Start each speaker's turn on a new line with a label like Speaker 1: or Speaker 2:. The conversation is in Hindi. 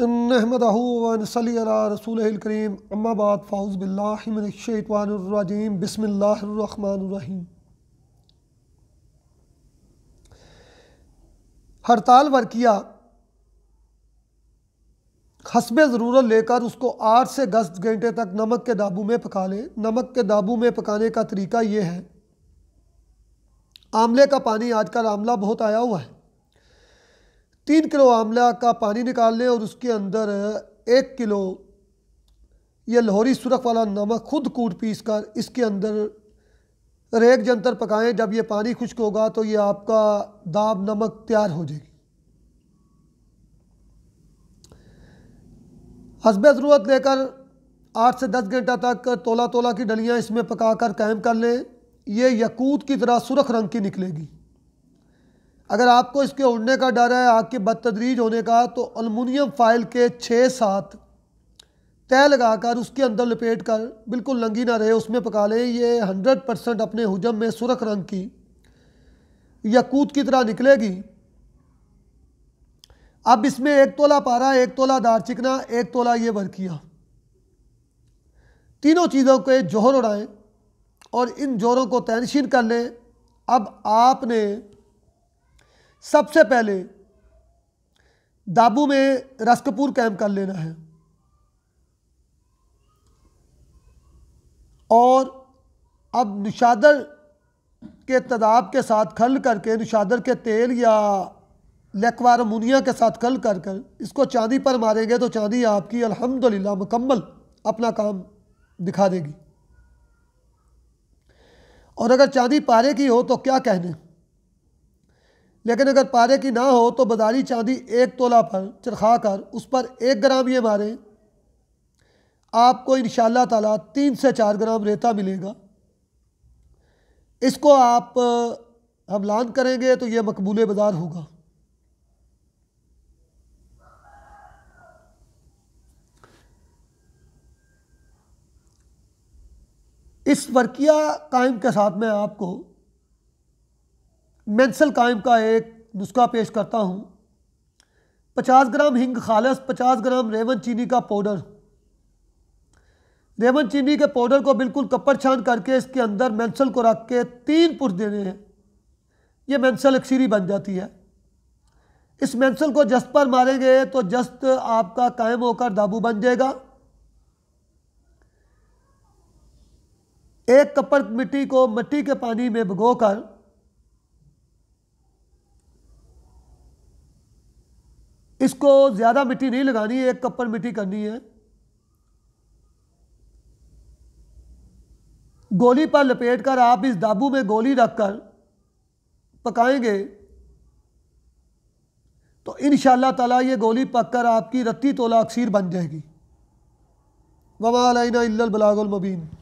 Speaker 1: नहमदहसला रसूल करीम अम्माबाद फ़ाउज़ बिल्लाशवानरजीम बसमीम हड़ताल वर्किया हसब ज़रूरत लेकर उसको आठ से दस घंटे तक नमक के दाबू में पका लें नमक के दाबू में पकाने का तरीका ये है आमले का पानी आजकल आमला बहुत आया हुआ है तीन किलो आंवला का पानी निकाल लें और उसके अंदर एक किलो यह लाहौरी सुरख वाला नमक खुद कूट पीस कर इसके अंदर रेग जंतर पकाएं जब यह पानी खुश्क होगा तो ये आपका दाब नमक तैयार हो जाएगी हसब ज़रूरत लेकर आठ से दस घंटा तक तोला तोला की डलियाँ इसमें पका कर कायम कर लें ये यकूत की तरह सुरख रंग की निकलेगी अगर आपको इसके उड़ने का डर है आग के बदतदरीज होने का तो अलमुनियम फाइल के छः सात तय लगाकर उसके अंदर लपेट कर बिल्कुल लंगी ना रहे उसमें पका लें ये हंड्रेड परसेंट अपने हजम में सुरख रंग की या कूद की तरह निकलेगी अब इसमें एक तोला पारा एक तोला दार चिकना एक तोला ये वर्किया तीनों चीज़ों के जोहर उड़ाएं और इन जोरों को तैनशीन कर लें अब आपने सबसे पहले दाबू में रस्कपुर कैंप कर लेना है और अब निशादर के तदाब के साथ खल करके निशादर के तेल या लेकवारमोनिया के साथ खल कर कर इसको चांदी पर मारेंगे तो चांदी आपकी अल्हम्दुलिल्लाह मुकम्मल अपना काम दिखा देगी और अगर चांदी पारे की हो तो क्या कहने लेकिन अगर पारे की ना हो तो बाजारी चांदी एक तोला पर चरखा कर उस पर एक ग्राम ये मारें आपको इन तला तीन से चार ग्राम रेता मिलेगा इसको आप हमलान करेंगे तो ये मकबूल बाज़ार होगा इस वर्किया कायम के साथ मैं आपको मेंसल कायम का एक नुस्खा पेश करता हूँ 50 ग्राम हिंग खालस 50 ग्राम रेवन चीनी का पाउडर रेवन चीनी के पाउडर को बिल्कुल कपड़ छान करके इसके अंदर मेंसल को रख के तीन पुट देने हैं ये मेंसल एक बन जाती है इस मेंसल को जस्त पर मारेंगे तो जस्त आपका कायम होकर दाबू बन जाएगा एक कपड़ मिट्टी को मिट्टी के पानी में भिगो कर इसको ज़्यादा मिट्टी नहीं लगानी है एक कप पर मिट्टी करनी है गोली पर लपेट कर आप इस दाबू में गोली रख कर पकाएंगे तो इन ताला ये गोली पक कर आपकी रत्ती तोला अक्सर बन जाएगी वमा अलैना बलागुल